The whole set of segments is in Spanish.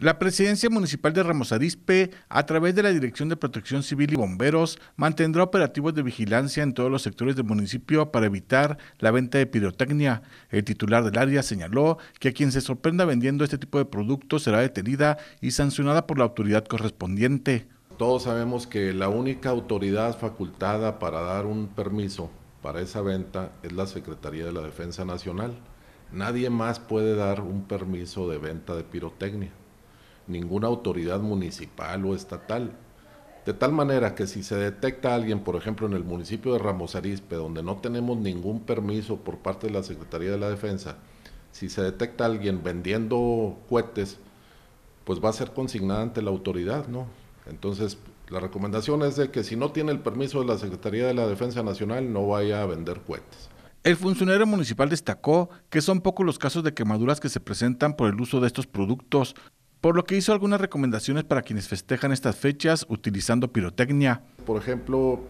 La Presidencia Municipal de Ramos Arizpe, a través de la Dirección de Protección Civil y Bomberos, mantendrá operativos de vigilancia en todos los sectores del municipio para evitar la venta de pirotecnia. El titular del área señaló que a quien se sorprenda vendiendo este tipo de productos será detenida y sancionada por la autoridad correspondiente. Todos sabemos que la única autoridad facultada para dar un permiso para esa venta es la Secretaría de la Defensa Nacional. Nadie más puede dar un permiso de venta de pirotecnia ninguna autoridad municipal o estatal. De tal manera que si se detecta alguien, por ejemplo, en el municipio de Ramos Arizpe, donde no tenemos ningún permiso por parte de la Secretaría de la Defensa, si se detecta alguien vendiendo cohetes, pues va a ser consignada ante la autoridad, ¿no? Entonces, la recomendación es de que si no tiene el permiso de la Secretaría de la Defensa Nacional, no vaya a vender cohetes. El funcionario municipal destacó que son pocos los casos de quemaduras que se presentan por el uso de estos productos, por lo que hizo algunas recomendaciones para quienes festejan estas fechas utilizando pirotecnia. Por ejemplo,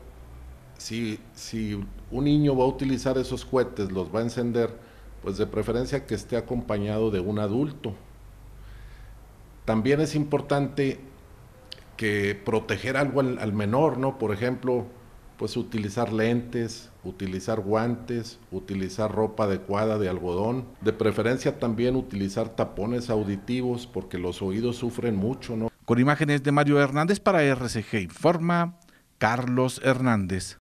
si, si un niño va a utilizar esos cohetes, los va a encender, pues de preferencia que esté acompañado de un adulto. También es importante que proteger algo al, al menor, ¿no? Por ejemplo, pues utilizar lentes, utilizar guantes, utilizar ropa adecuada de algodón, de preferencia también utilizar tapones auditivos porque los oídos sufren mucho, ¿no? Con imágenes de Mario Hernández para RCG Informa, Carlos Hernández.